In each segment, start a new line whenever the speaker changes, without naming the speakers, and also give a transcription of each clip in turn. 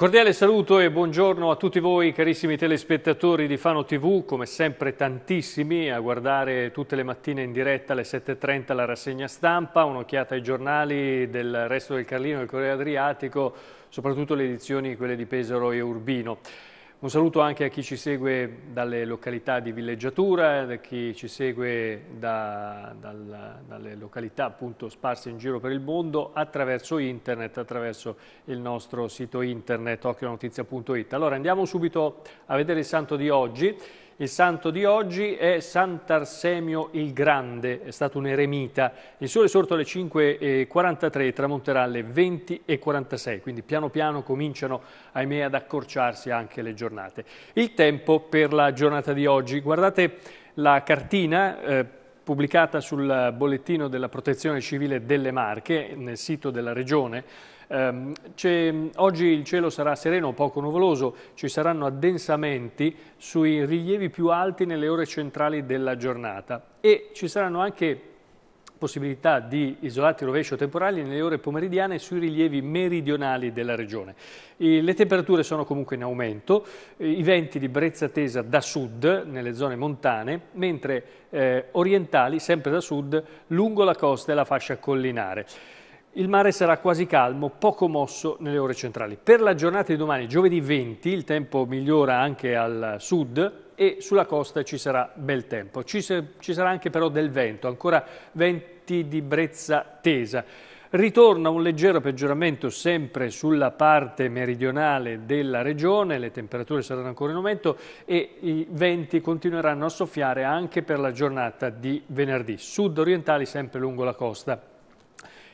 cordiale saluto e buongiorno a tutti voi carissimi telespettatori di Fano TV, come sempre tantissimi a guardare tutte le mattine in diretta alle 7.30 la rassegna stampa, un'occhiata ai giornali del resto del Carlino e del Corriere Adriatico, soprattutto le edizioni quelle di Pesaro e Urbino. Un saluto anche a chi ci segue dalle località di villeggiatura, a chi ci segue da, dal, dalle località appunto sparse in giro per il mondo attraverso internet, attraverso il nostro sito internet occhionotizia.it. Allora andiamo subito a vedere il santo di oggi. Il santo di oggi è Sant'Arsemio il Grande, è stato un eremita. Il sole è sorto alle 5.43, tramonterà alle 20.46, quindi piano piano cominciano, ahimè, ad accorciarsi anche le giornate. Il tempo per la giornata di oggi. Guardate la cartina... Eh, pubblicata sul bollettino della protezione civile delle Marche, nel sito della Regione, Ehm, oggi il cielo sarà sereno, poco nuvoloso, ci saranno addensamenti sui rilievi più alti nelle ore centrali della giornata e ci saranno anche possibilità di isolati rovescio temporali nelle ore pomeridiane sui rilievi meridionali della regione. Le temperature sono comunque in aumento, i venti di brezza tesa da sud nelle zone montane, mentre eh, orientali sempre da sud lungo la costa e la fascia collinare. Il mare sarà quasi calmo, poco mosso nelle ore centrali. Per la giornata di domani, giovedì 20, il tempo migliora anche al sud e sulla costa ci sarà bel tempo. Ci, ci sarà anche però del vento, ancora venti di brezza tesa. Ritorna un leggero peggioramento sempre sulla parte meridionale della regione, le temperature saranno ancora in aumento e i venti continueranno a soffiare anche per la giornata di venerdì, sud-orientali sempre lungo la costa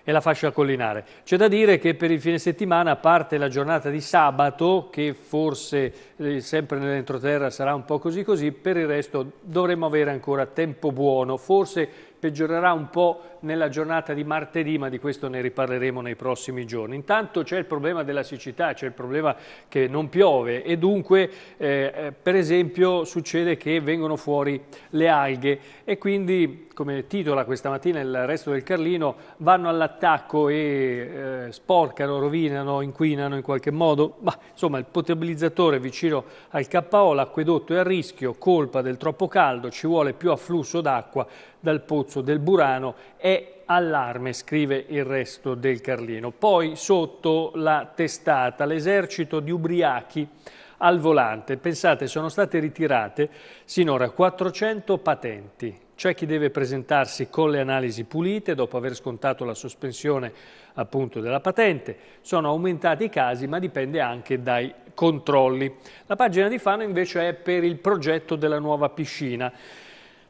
e la fascia collinare. C'è da dire che per il fine settimana, a parte la giornata di sabato, che forse eh, sempre nell'entroterra sarà un po' così così, per il resto dovremmo avere ancora tempo buono, forse peggiorerà un po' nella giornata di martedì, ma di questo ne riparleremo nei prossimi giorni. Intanto c'è il problema della siccità, c'è il problema che non piove e dunque eh, eh, per esempio succede che vengono fuori le alghe e quindi come titola questa mattina il resto del Carlino vanno all'attacco e eh, sporcano, rovinano, inquinano in qualche modo, ma insomma il potabilizzatore vicino al KO, l'acquedotto è a rischio, colpa del troppo caldo, ci vuole più afflusso d'acqua, dal pozzo del Burano è allarme, scrive il resto del Carlino. Poi sotto la testata, l'esercito di ubriachi al volante. Pensate, sono state ritirate sinora 400 patenti. C'è chi deve presentarsi con le analisi pulite dopo aver scontato la sospensione appunto della patente. Sono aumentati i casi, ma dipende anche dai controlli. La pagina di Fano invece è per il progetto della nuova piscina.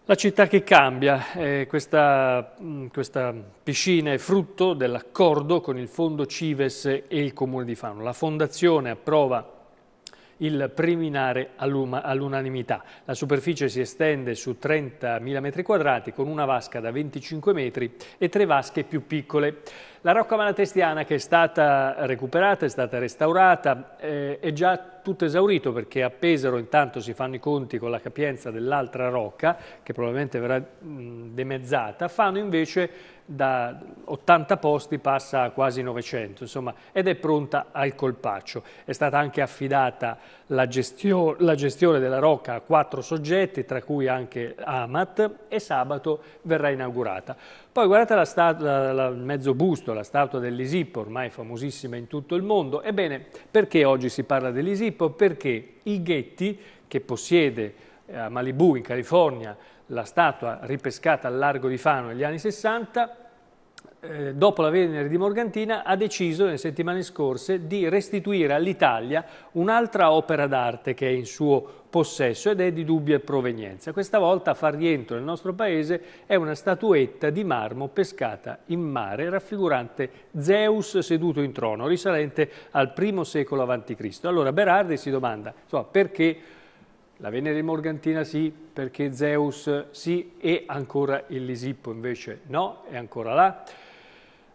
La città che cambia, eh, questa, mm, questa, piscina è frutto dell'accordo con il Fondo Cives e il Comune di Fano. La Fondazione approva il preliminare all'unanimità. La superficie si estende su 30.000 m2 con una vasca da 25 metri e tre vasche più piccole. La Rocca Malatestiana che è stata recuperata, è stata restaurata, eh, è già tutto esaurito perché a Pesaro intanto si fanno i conti con la capienza dell'altra rocca che probabilmente verrà mh, dimezzata, fanno invece da 80 posti passa a quasi 900 insomma, ed è pronta al colpaccio. È stata anche affidata la, gestio la gestione della rocca a quattro soggetti tra cui anche Amat e sabato verrà inaugurata. Poi guardate la stat- la, la, il mezzo busto, la statua dell'Isippo, ormai famosissima in tutto il mondo. Ebbene, perché oggi si parla dell'Isippo? Perché il Ghetti, che possiede eh, a Malibu, in California, la statua ripescata al largo di Fano negli anni 60, eh, dopo la Venere di Morgantina, ha deciso nelle settimane scorse di restituire all'Italia un'altra opera d'arte che è in suo possesso ed è di dubbia provenienza. Questa volta a far rientro nel nostro paese è una statuetta di marmo pescata in mare raffigurante Zeus seduto in trono, risalente al I secolo a.C. Allora Berardi si domanda insomma, perché la Venere Morgantina sì, perché Zeus sì, e ancora il Lisippo invece no, è ancora là.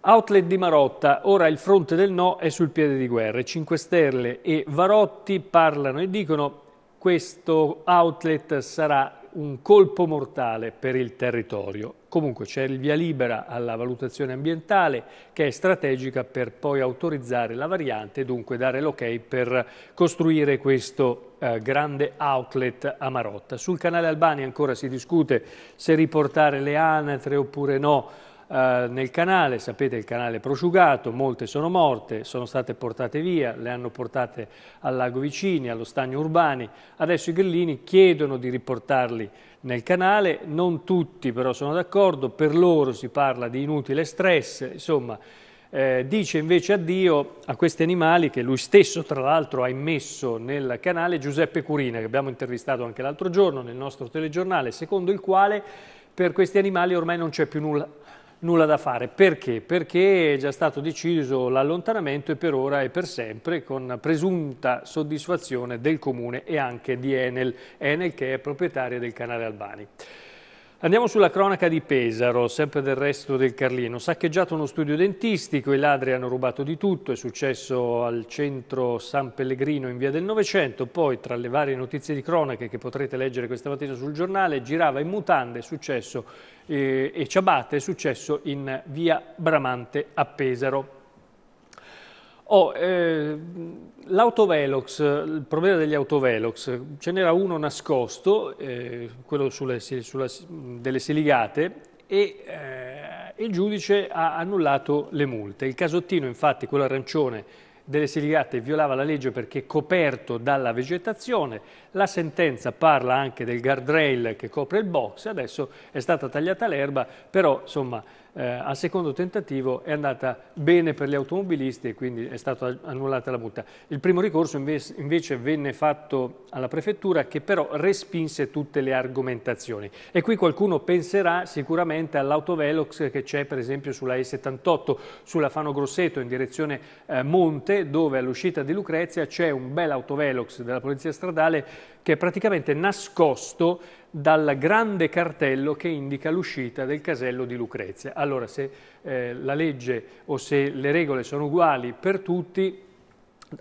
Outlet di Marotta, ora il fronte del no è sul piede di guerra. 5 Stelle e Varotti parlano e dicono questo outlet sarà un colpo mortale per il territorio. Comunque c'è il via libera alla valutazione ambientale che è strategica per poi autorizzare la variante e dunque dare l'ok per costruire questo eh, grande outlet a Marotta. Sul canale Albani ancora si discute se riportare le anatre oppure no eh, nel canale, sapete il canale è prosciugato, molte sono morte, sono state portate via, le hanno portate al lago Vicini, allo stagno Urbani, adesso i grillini chiedono di riportarli nel canale, non tutti però sono d'accordo, per loro si parla di inutile stress, insomma eh, dice invece addio a questi animali che lui stesso tra l'altro ha immesso nel canale Giuseppe Curina, che abbiamo intervistato anche l'altro giorno nel nostro telegiornale, secondo il quale per questi animali ormai non c'è più nulla nulla da fare. Perché? Perché è già stato deciso l'allontanamento e per ora e per sempre con presunta soddisfazione del Comune e anche di Enel, Enel che è proprietaria del canale Albani. Andiamo sulla cronaca di Pesaro, sempre del resto del Carlino. Saccheggiato uno studio dentistico, i ladri hanno rubato di tutto, è successo al centro San Pellegrino in via del Novecento, poi tra le varie notizie di cronache che potrete leggere questa mattina sul giornale, girava in mutande, è successo, eh, e ciabatte, è successo in via Bramante a Pesaro. Oh, eh, L'autovelox, il problema degli autovelox, ce n'era uno nascosto, eh, quello sulle, sulla, delle siligate, e eh, il giudice ha annullato le multe. Il casottino, infatti, quello arancione delle siligate, violava la legge perché è coperto dalla vegetazione. La sentenza parla anche del guardrail che copre il box, adesso è stata tagliata l'erba, però insomma eh, al secondo tentativo è andata bene per gli automobilisti e quindi è stata annullata la multa. Il primo ricorso invece, invece venne fatto alla prefettura che però respinse tutte le argomentazioni. E qui qualcuno penserà sicuramente all'autovelox che c'è per esempio sulla E78, sulla Fano Grosseto in direzione eh, Monte, dove all'uscita di Lucrezia c'è un bel autovelox della Polizia Stradale che è praticamente nascosto dal grande cartello che indica l'uscita del casello di Lucrezia. Allora, se eh, la legge o se le regole sono uguali per tutti,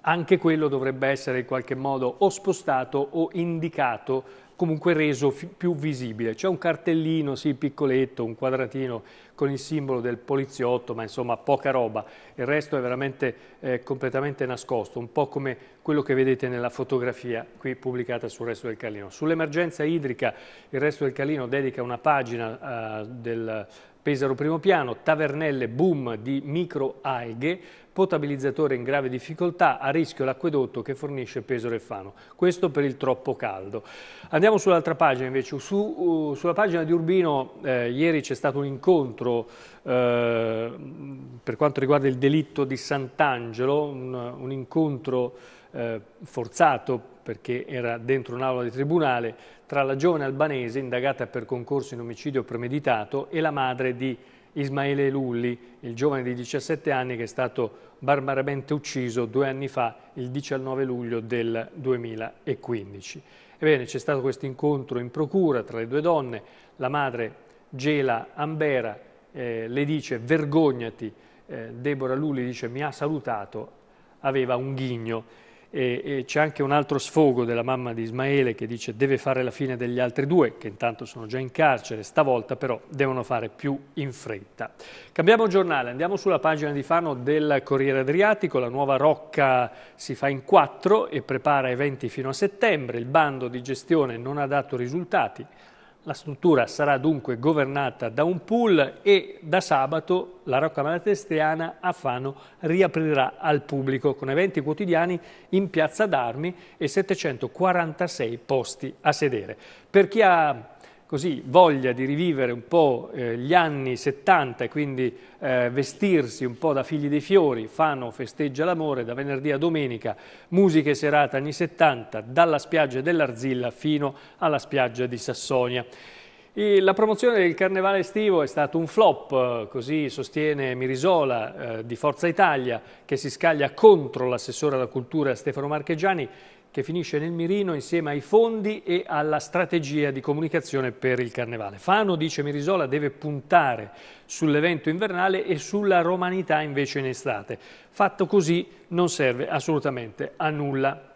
anche quello dovrebbe essere in qualche modo o spostato o indicato comunque reso più visibile. C'è un cartellino, sì, piccoletto, un quadratino con il simbolo del poliziotto, ma insomma poca roba. Il resto è veramente eh, completamente nascosto, un po' come quello che vedete nella fotografia qui pubblicata sul resto del Calino. Sull'emergenza idrica il resto del Calino dedica una pagina eh, del Pesaro primo piano, tavernelle boom di microalghe, potabilizzatore in grave difficoltà, a rischio l'acquedotto che fornisce Pesaro e Fano. Questo per il troppo caldo. Andiamo sull'altra pagina invece, Su, uh, sulla pagina di Urbino eh, ieri c'è stato un incontro eh, per quanto riguarda il delitto di Sant'Angelo, un, un incontro eh, forzato, perché era dentro un'aula di tribunale, tra la giovane albanese indagata per concorso in omicidio premeditato e la madre di Ismaele Lulli, il giovane di 17 anni che è stato barbaramente ucciso due anni fa, il 19 luglio del 2015. Ebbene, c'è stato questo incontro in procura tra le due donne, la madre Gela Ambera eh, le dice vergognati, eh, Deborah Lulli dice mi ha salutato, aveva un ghigno. E, e c'è anche un altro sfogo della mamma di Ismaele che dice deve fare la fine degli altri due, che intanto sono già in carcere, stavolta però devono fare più in fretta. Cambiamo giornale, andiamo sulla pagina di Fano del Corriere Adriatico, la nuova Rocca si fa in quattro e prepara eventi fino a settembre, il bando di gestione non ha dato risultati, la struttura sarà dunque governata da un pool e da sabato la Roccamara Testriana a Fano riaprirà al pubblico con eventi quotidiani in Piazza d'Armi e 746 posti a sedere. Per chi ha così voglia di rivivere un po' eh, gli anni 70 e quindi eh, vestirsi un po' da figli dei fiori, Fano festeggia l'amore da venerdì a domenica, musiche serate anni 70 dalla spiaggia dell'Arzilla fino alla spiaggia di Sassonia. E la promozione del carnevale estivo è stato un flop, così sostiene Mirisola eh, di Forza Italia, che si scaglia contro l'assessore alla cultura Stefano Marchegiani che finisce nel mirino insieme ai fondi e alla strategia di comunicazione per il carnevale. Fano, dice Mirisola, deve puntare sull'evento invernale e sulla romanità invece in estate. Fatto così non serve assolutamente a nulla.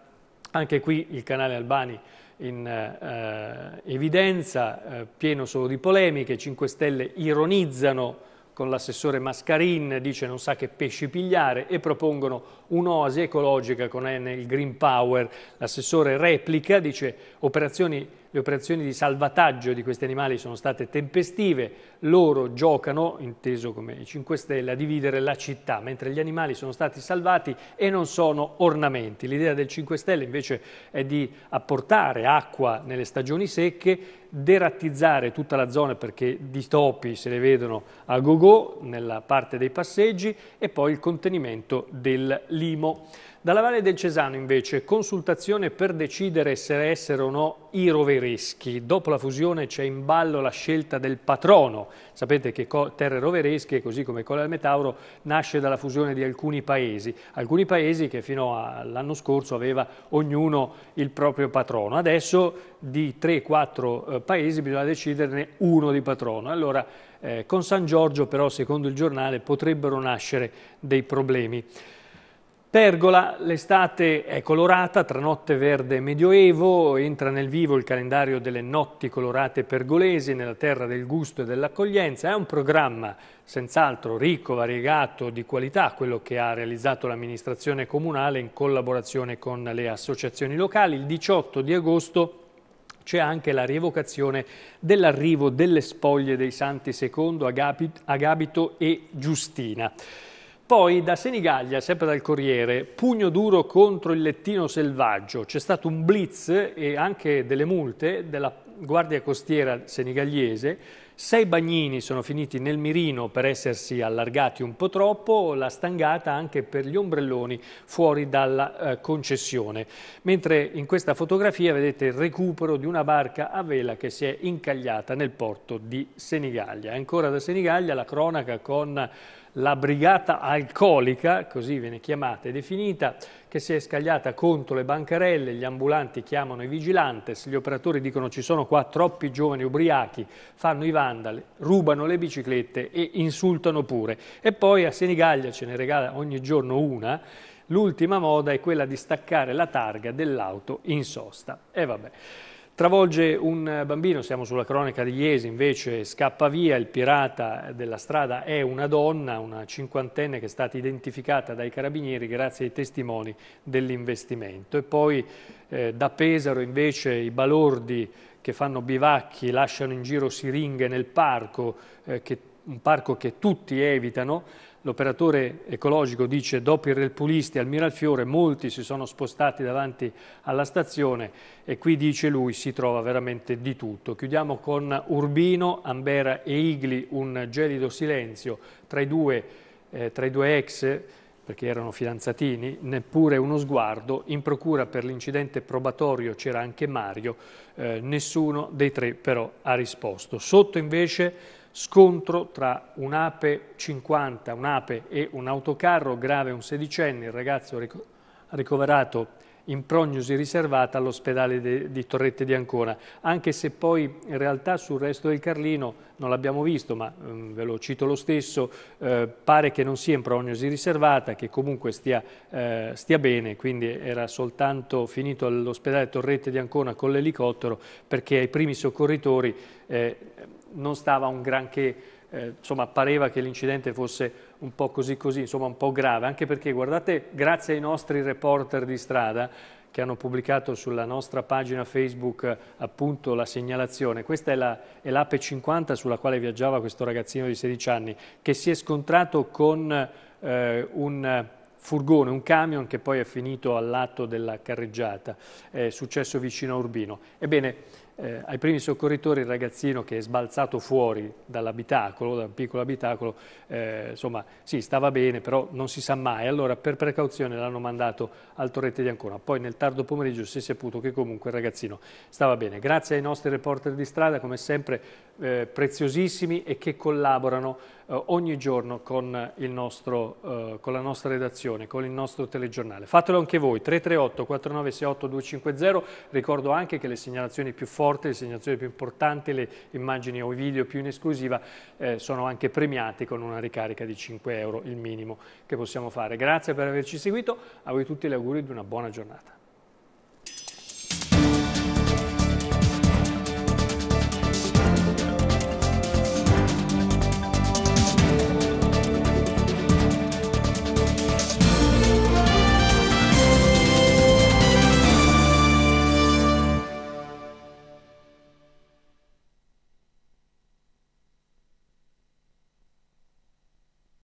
Anche qui il canale Albani in eh, evidenza, eh, pieno solo di polemiche, 5 Stelle ironizzano con l'assessore Mascarin, dice non sa che pesci pigliare e propongono un'oasi ecologica con Enel Green Power. L'assessore replica, dice operazioni le operazioni di salvataggio di questi animali sono state tempestive, loro giocano, inteso come i 5 Stelle, a dividere la città, mentre gli animali sono stati salvati e non sono ornamenti. L'idea del 5 Stelle invece è di apportare acqua nelle stagioni secche, derattizzare tutta la zona perché di topi se ne vedono a gogo nella parte dei passeggi e poi il contenimento del limo. Dalla Valle del Cesano invece consultazione per decidere se essere o no i rovereschi. Dopo la fusione c'è in ballo la scelta del patrono. Sapete che Terre Roveresche, così come Colle al Metauro, nasce dalla fusione di alcuni paesi. Alcuni paesi che fino all'anno scorso aveva ognuno il proprio patrono. Adesso di 3-4 eh, paesi bisogna deciderne uno di patrono. Allora, eh, con San Giorgio però, secondo il giornale, potrebbero nascere dei problemi. Pergola, l'estate è colorata tra notte verde e medioevo, entra nel vivo il calendario delle notti colorate pergolesi nella terra del gusto e dell'accoglienza, è un programma senz'altro ricco, variegato, di qualità, quello che ha realizzato l'amministrazione comunale in collaborazione con le associazioni locali. Il 18 di agosto c'è anche la rievocazione dell'arrivo delle spoglie dei santi secondo Agabito e Giustina. Poi da Senigallia, sempre dal Corriere, pugno duro contro il lettino selvaggio. C'è stato un blitz e anche delle multe della Guardia Costiera senigallese. Sei bagnini sono finiti nel mirino per essersi allargati un po' troppo, la stangata anche per gli ombrelloni fuori dalla eh, concessione. Mentre in questa fotografia vedete il recupero di una barca a vela che si è incagliata nel porto di Senigallia. Ancora da Senigallia la cronaca con la brigata alcolica, così viene chiamata e definita, che si è scagliata contro le bancarelle, gli ambulanti chiamano i vigilantes, gli operatori dicono ci sono qua troppi giovani ubriachi, fanno i vandali, rubano le biciclette e insultano pure. E poi a Senigallia ce ne regala ogni giorno una, l'ultima moda è quella di staccare la targa dell'auto in sosta. E vabbè. Travolge un bambino, siamo sulla cronaca di Iesi, invece scappa via, il pirata della strada è una donna, una cinquantenne che è stata identificata dai carabinieri grazie ai testimoni dell'investimento. E poi eh, da Pesaro invece i balordi che fanno bivacchi, lasciano in giro siringhe nel parco, eh, che, un parco che tutti evitano, L'operatore ecologico dice dopo il Repulisti al Miralfiore molti si sono spostati davanti alla stazione e qui dice lui si trova veramente di tutto. Chiudiamo con Urbino, Ambera e Igli un gelido silenzio tra i due, eh, tra i due ex perché erano fidanzatini, neppure uno sguardo, in procura per l'incidente probatorio c'era anche Mario, eh, nessuno dei tre però ha risposto. Sotto invece scontro tra un'ape 50, un'ape e un autocarro, grave un sedicenne, il ragazzo ricoverato in prognosi riservata all'ospedale di Torrette di Ancona, anche se poi in realtà sul resto del Carlino non l'abbiamo visto, ma um, ve lo cito lo stesso, eh, pare che non sia in prognosi riservata, che comunque stia, eh, stia bene, quindi era soltanto finito all'ospedale Torrette di Ancona con l'elicottero perché ai primi soccorritori eh, non stava un granché, eh, insomma pareva che l'incidente fosse un po' così così, insomma un po' grave, anche perché guardate, grazie ai nostri reporter di strada che hanno pubblicato sulla nostra pagina Facebook appunto la segnalazione, questa è l'AP50 la, sulla quale viaggiava questo ragazzino di 16 anni che si è scontrato con eh, un furgone, un camion che poi è finito all'atto della carreggiata, è successo vicino a Urbino. Ebbene, eh, ai primi soccorritori il ragazzino che è sbalzato fuori dall'abitacolo, da un piccolo abitacolo, eh, insomma sì stava bene però non si sa mai, allora per precauzione l'hanno mandato al Torrette di Ancona, poi nel tardo pomeriggio si è saputo che comunque il ragazzino stava bene. Grazie ai nostri reporter di strada come sempre eh, preziosissimi e che collaborano eh, ogni giorno con, nostro, eh, con, la nostra redazione, con il nostro telegiornale. Fatelo anche voi, 338 4968 250, ricordo anche che le segnalazioni più forti, le segnalazioni più importanti, le immagini o i video più in esclusiva eh, sono anche premiati con una ricarica di 5 euro, il minimo che possiamo fare. Grazie per averci seguito, a voi tutti gli auguri di una buona giornata.